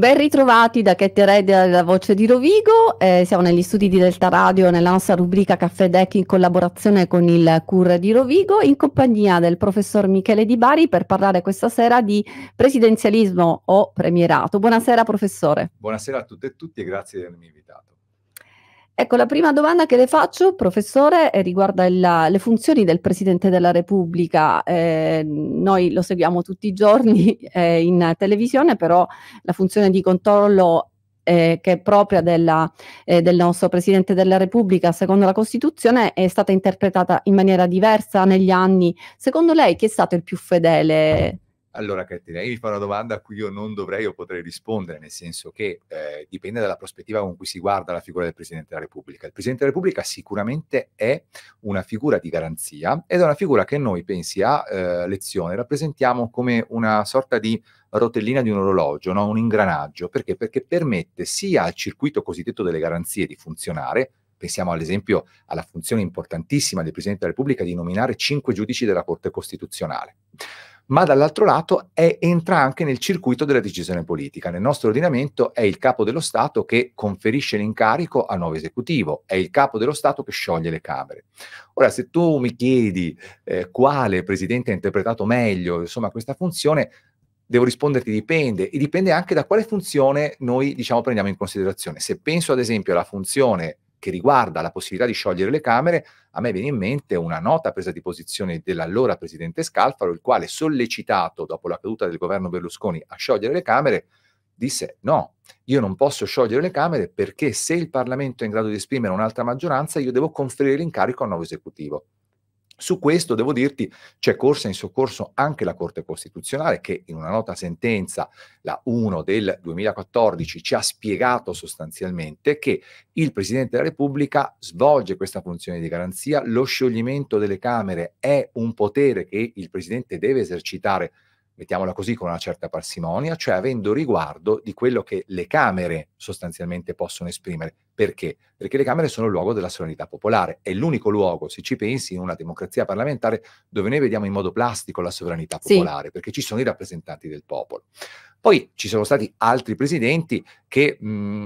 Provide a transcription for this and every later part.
Ben ritrovati da Ketty Red alla voce di Rovigo, eh, siamo negli studi di Delta Radio nella nostra rubrica Caffè Deck in collaborazione con il CUR di Rovigo in compagnia del professor Michele Di Bari per parlare questa sera di presidenzialismo o premierato. Buonasera professore. Buonasera a tutte e tutti e grazie di avermi invitato. Ecco, la prima domanda che le faccio, professore, eh, riguarda la, le funzioni del Presidente della Repubblica. Eh, noi lo seguiamo tutti i giorni eh, in televisione, però la funzione di controllo eh, che è propria della, eh, del nostro Presidente della Repubblica, secondo la Costituzione, è stata interpretata in maniera diversa negli anni. Secondo lei chi è stato il più fedele? Allora, Caterina, io mi fa una domanda a cui io non dovrei o potrei rispondere, nel senso che eh, dipende dalla prospettiva con cui si guarda la figura del Presidente della Repubblica. Il Presidente della Repubblica sicuramente è una figura di garanzia ed è una figura che noi, pensi a eh, lezione, rappresentiamo come una sorta di rotellina di un orologio, no? un ingranaggio. Perché? Perché permette sia al circuito cosiddetto delle garanzie di funzionare, pensiamo ad esempio alla funzione importantissima del Presidente della Repubblica di nominare cinque giudici della Corte Costituzionale ma dall'altro lato è, entra anche nel circuito della decisione politica. Nel nostro ordinamento è il capo dello Stato che conferisce l'incarico al nuovo esecutivo, è il capo dello Stato che scioglie le Camere. Ora, se tu mi chiedi eh, quale presidente ha interpretato meglio insomma, questa funzione, devo risponderti dipende e dipende anche da quale funzione noi diciamo, prendiamo in considerazione. Se penso ad esempio alla funzione che riguarda la possibilità di sciogliere le Camere, a me viene in mente una nota presa di posizione dell'allora presidente Scalfaro, il quale sollecitato dopo la caduta del governo Berlusconi a sciogliere le Camere, disse no, io non posso sciogliere le Camere perché se il Parlamento è in grado di esprimere un'altra maggioranza, io devo conferire l'incarico al nuovo esecutivo. Su questo devo dirti c'è corsa in soccorso anche la Corte Costituzionale che in una nota sentenza, la 1 del 2014, ci ha spiegato sostanzialmente che il Presidente della Repubblica svolge questa funzione di garanzia, lo scioglimento delle Camere è un potere che il Presidente deve esercitare mettiamola così, con una certa parsimonia, cioè avendo riguardo di quello che le Camere sostanzialmente possono esprimere. Perché? Perché le Camere sono il luogo della sovranità popolare, è l'unico luogo, se ci pensi, in una democrazia parlamentare dove noi vediamo in modo plastico la sovranità popolare, sì. perché ci sono i rappresentanti del popolo. Poi ci sono stati altri presidenti che mh,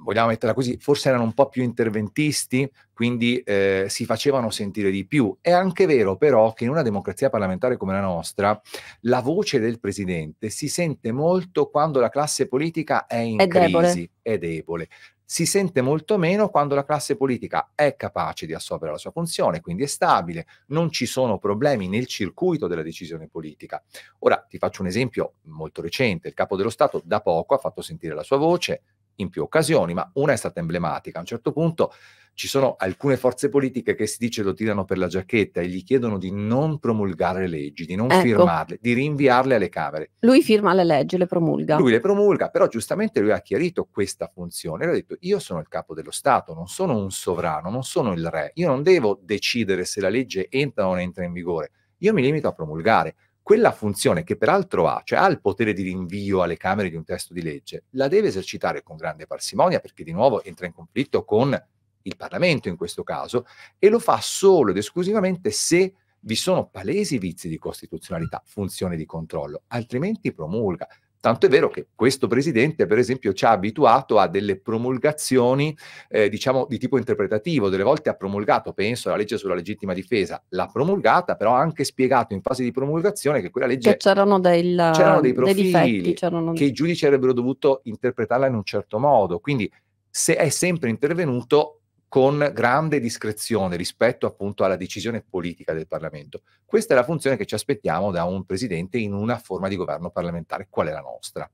vogliamo metterla così, forse erano un po' più interventisti, quindi eh, si facevano sentire di più. È anche vero però che in una democrazia parlamentare come la nostra, la voce del presidente si sente molto quando la classe politica è in è crisi, debole. è debole. Si sente molto meno quando la classe politica è capace di assolvere la sua funzione, quindi è stabile, non ci sono problemi nel circuito della decisione politica. Ora ti faccio un esempio molto recente, il capo dello Stato da poco ha fatto sentire la sua voce, in più occasioni, ma una è stata emblematica. A un certo punto ci sono alcune forze politiche che si dice lo tirano per la giacchetta e gli chiedono di non promulgare leggi, di non ecco. firmarle, di rinviarle alle Camere. Lui firma le leggi, le promulga. Lui le promulga, però giustamente lui ha chiarito questa funzione. Lui ha detto io sono il capo dello Stato, non sono un sovrano, non sono il re, io non devo decidere se la legge entra o non entra in vigore, io mi limito a promulgare quella funzione che peraltro ha, cioè ha il potere di rinvio alle Camere di un testo di legge, la deve esercitare con grande parsimonia perché di nuovo entra in conflitto con il Parlamento in questo caso e lo fa solo ed esclusivamente se vi sono palesi vizi di costituzionalità, funzione di controllo, altrimenti promulga. Tanto è vero che questo presidente, per esempio, ci ha abituato a delle promulgazioni, eh, diciamo, di tipo interpretativo. Delle volte ha promulgato, penso, la legge sulla legittima difesa, l'ha promulgata, però ha anche spiegato in fase di promulgazione che quella legge... Che c'erano, del, c'erano dei profili, dei difetti, c'erano... che i giudici avrebbero dovuto interpretarla in un certo modo. Quindi se è sempre intervenuto con grande discrezione rispetto appunto alla decisione politica del Parlamento. Questa è la funzione che ci aspettiamo da un presidente in una forma di governo parlamentare, qual è la nostra?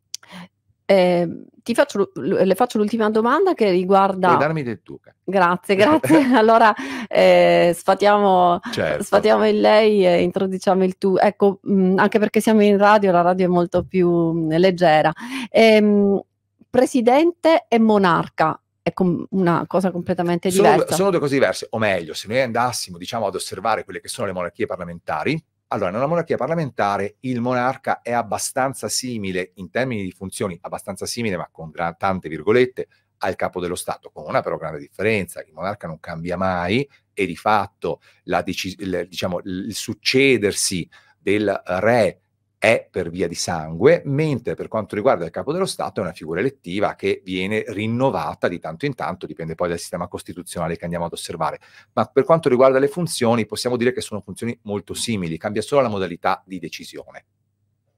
Eh, ti faccio, le faccio l'ultima domanda che riguarda. Puoi darmi del tuo. Grazie, grazie. allora eh, sfatiamo, certo. sfatiamo il lei e introduciamo il tu. Ecco, mh, anche perché siamo in radio, la radio è molto più mh, leggera. E, ehm, presidente e monarca, è com- una cosa completamente diversa. Sono, sono due cose diverse, o meglio, se noi andassimo diciamo, ad osservare quelle che sono le monarchie parlamentari, allora, nella monarchia parlamentare il monarca è abbastanza simile in termini di funzioni, abbastanza simile, ma con gran, tante virgolette, al capo dello Stato, con una però grande differenza, il monarca non cambia mai e di fatto la deci- il, diciamo, il succedersi del re è per via di sangue, mentre per quanto riguarda il capo dello Stato è una figura elettiva che viene rinnovata di tanto in tanto, dipende poi dal sistema costituzionale che andiamo ad osservare. Ma per quanto riguarda le funzioni, possiamo dire che sono funzioni molto simili, cambia solo la modalità di decisione.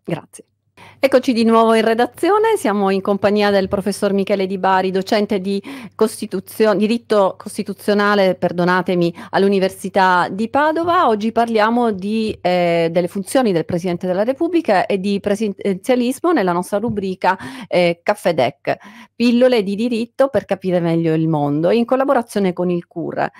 Grazie. Eccoci di nuovo in redazione, siamo in compagnia del professor Michele Di Bari, docente di Costituzio diritto costituzionale all'Università di Padova. Oggi parliamo di, eh, delle funzioni del Presidente della Repubblica e di presidenzialismo nella nostra rubrica eh, Caffè Deck, pillole di diritto per capire meglio il mondo, in collaborazione con il CUR.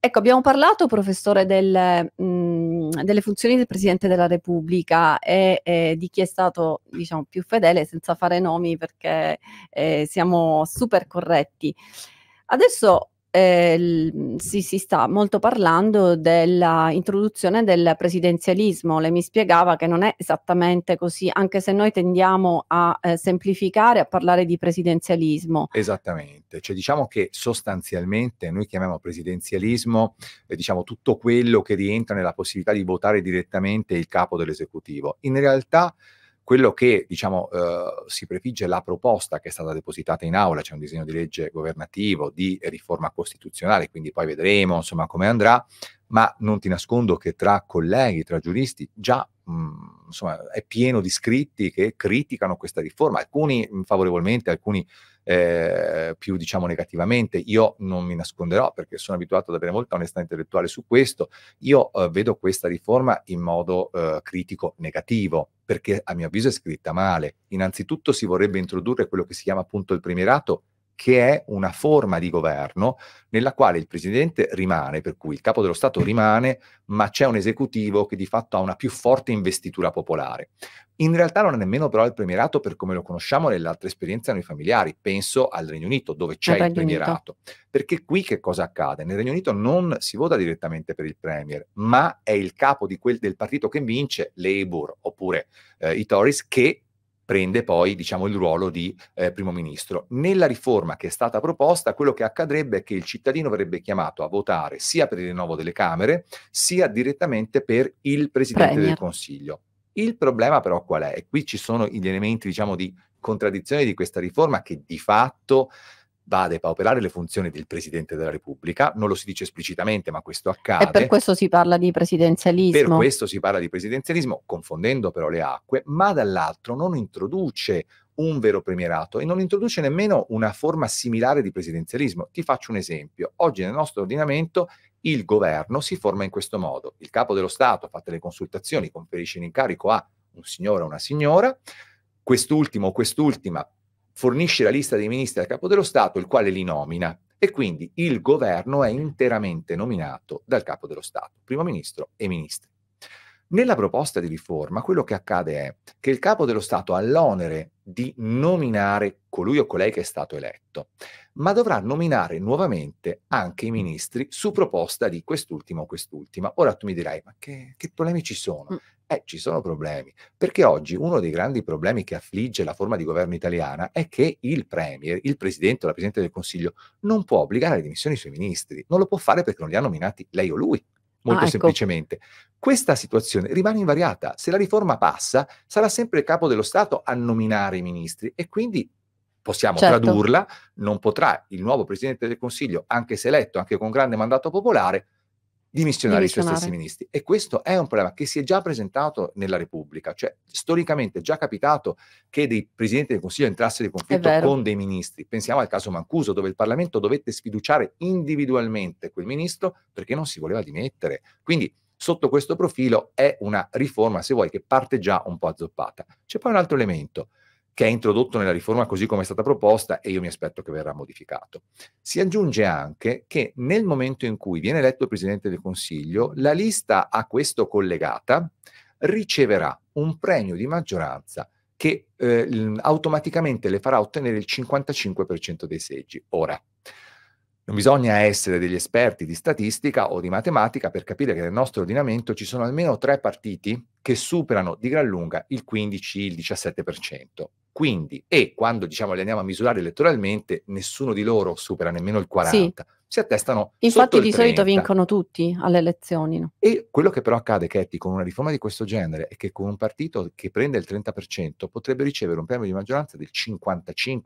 Ecco, abbiamo parlato, professore, del... Mh, mm, delle funzioni del Presidente della Repubblica e eh, di chi è stato diciamo, più fedele senza fare nomi perché eh, siamo super corretti. Adesso eh, si, si, sta molto parlando dell'introduzione del presidenzialismo. Lei mi spiegava che non è esattamente così, anche se noi tendiamo a eh, semplificare, a parlare di presidenzialismo. Esattamente, cioè diciamo che sostanzialmente noi chiamiamo presidenzialismo eh, diciamo, tutto quello che rientra nella possibilità di votare direttamente il capo dell'esecutivo. In realtà quello che diciamo, eh, si prefigge la proposta che è stata depositata in aula, c'è cioè un disegno di legge governativo di riforma costituzionale, quindi poi vedremo insomma, come andrà, ma non ti nascondo che tra colleghi, tra giuristi, già mh, mm, insomma, è pieno di scritti che criticano questa riforma, alcuni mm, favorevolmente, alcuni eh, più diciamo negativamente. Io non mi nasconderò perché sono abituato ad avere molta onestà intellettuale su questo. Io eh, vedo questa riforma in modo eh, critico negativo perché a mio avviso è scritta male. Innanzitutto si vorrebbe introdurre quello che si chiama appunto il primirato che è una forma di governo nella quale il presidente rimane, per cui il capo dello Stato rimane, ma c'è un esecutivo che di fatto ha una più forte investitura popolare. In realtà non è nemmeno però il premierato per come lo conosciamo nelle altre esperienze noi familiari, penso al Regno Unito dove c'è il, il premierato, perché qui che cosa accade? Nel Regno Unito non si vota direttamente per il premier, ma è il capo quel, del partito che vince, Labour oppure eh, i Tories, che prende poi diciamo, il ruolo di eh, primo ministro. Nella riforma che è stata proposta, quello che accadrebbe è che il cittadino verrebbe chiamato a votare sia per il rinnovo delle Camere, sia direttamente per il Presidente Premier. del Consiglio. Il problema però qual è? E qui ci sono gli elementi diciamo, di contraddizione di questa riforma che di fatto va a depauperare le funzioni del Presidente della Repubblica, non lo si dice esplicitamente, ma questo accade. E per questo si parla di presidenzialismo. Per questo si parla di presidenzialismo, confondendo però le acque, ma dall'altro non introduce un vero premierato e non introduce nemmeno una forma similare di presidenzialismo. Ti faccio un esempio. Oggi nel nostro ordinamento il governo si forma in questo modo. Il capo dello Stato, fatte le consultazioni, conferisce l'incarico a un signore o una signora, quest'ultimo o quest'ultima fornisce la lista dei ministri al capo dello Stato, il quale li nomina e quindi il governo è interamente nominato dal capo dello Stato, primo ministro e ministri. Nella proposta di riforma quello che accade è che il capo dello Stato ha l'onere di nominare colui o colei che è stato eletto, ma dovrà nominare nuovamente anche i ministri su proposta di quest'ultimo o quest'ultima. Ora tu mi dirai, ma che, che problemi ci sono? Mm. Eh, ci sono problemi, perché oggi uno dei grandi problemi che affligge la forma di governo italiana è che il Premier, il Presidente o la Presidente del Consiglio non può obbligare alle dimissioni i suoi ministri, non lo può fare perché non li ha nominati lei o lui, ah, molto ah, ecco. semplicemente. Questa situazione rimane invariata, se la riforma passa sarà sempre il capo dello Stato a nominare i ministri e quindi possiamo certo. tradurla, non potrà il nuovo Presidente del Consiglio, anche se eletto, anche con grande mandato popolare, dimissionare i suoi stessi ministri. E questo è un problema che si è già presentato nella Repubblica, cioè storicamente è già capitato che dei presidenti del Consiglio entrassero in conflitto con dei ministri. Pensiamo al caso Mancuso, dove il Parlamento dovette sfiduciare individualmente quel ministro perché non si voleva dimettere. Quindi sotto questo profilo è una riforma, se vuoi, che parte già un po' azzoppata. C'è poi un altro elemento che è introdotto nella riforma così come è stata proposta e io mi aspetto che verrà modificato. Si aggiunge anche che nel momento in cui viene eletto il Presidente del Consiglio, la lista a questo collegata riceverà un premio di maggioranza che eh, automaticamente le farà ottenere il 55% dei seggi. Ora, non bisogna essere degli esperti di statistica o di matematica per capire che nel nostro ordinamento ci sono almeno tre partiti che superano di gran lunga il 15, il 17%. Quindi, e quando diciamo li andiamo a misurare elettoralmente, nessuno di loro supera nemmeno il 40%. Sì. Si attestano. Infatti, di solito vincono tutti alle elezioni. No? E quello che però accade, Ketty, con una riforma di questo genere è che con un partito che prende il 30% potrebbe ricevere un premio di maggioranza del 55%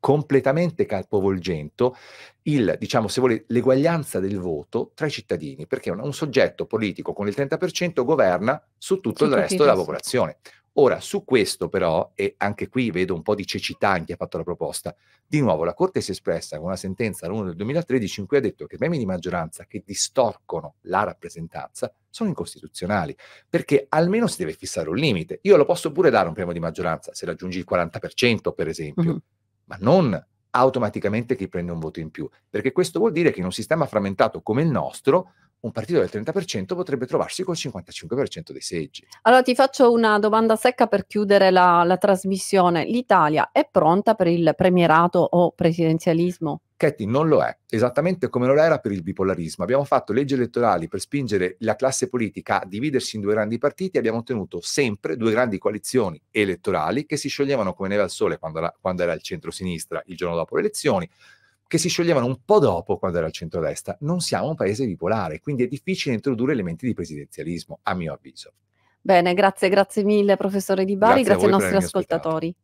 completamente capovolgendo il, diciamo, se vuole, l'eguaglianza del voto tra i cittadini, perché un, un soggetto politico con il 30% governa su tutto sì, il resto della popolazione. Ora, su questo però, e anche qui vedo un po' di cecità in chi ha fatto la proposta, di nuovo la Corte si è espressa con una sentenza l'1 del 2013 in cui ha detto che i temi di maggioranza che distorcono la rappresentanza sono incostituzionali, perché almeno si deve fissare un limite. Io lo posso pure dare un premio di maggioranza se raggiungi il 40%, per esempio, mm-hmm. ma non automaticamente chi prende un voto in più, perché questo vuol dire che in un sistema frammentato come il nostro un partito del 30% potrebbe trovarsi col 55% dei seggi. Allora ti faccio una domanda secca per chiudere la, la trasmissione. L'Italia è pronta per il premierato o presidenzialismo? Chetti non lo è, esattamente come non lo era per il bipolarismo. Abbiamo fatto leggi elettorali per spingere la classe politica a dividersi in due grandi partiti, abbiamo ottenuto sempre due grandi coalizioni elettorali che si scioglievano come neve al sole quando era, quando era il centro-sinistra il giorno dopo le elezioni, che si scioglievano un po' dopo quando era il centrodestra. Non siamo un paese bipolare, quindi è difficile introdurre elementi di presidenzialismo, a mio avviso. Bene, grazie, grazie mille professore Di Bari, grazie, grazie ai nostri ascoltatori. Ascoltato.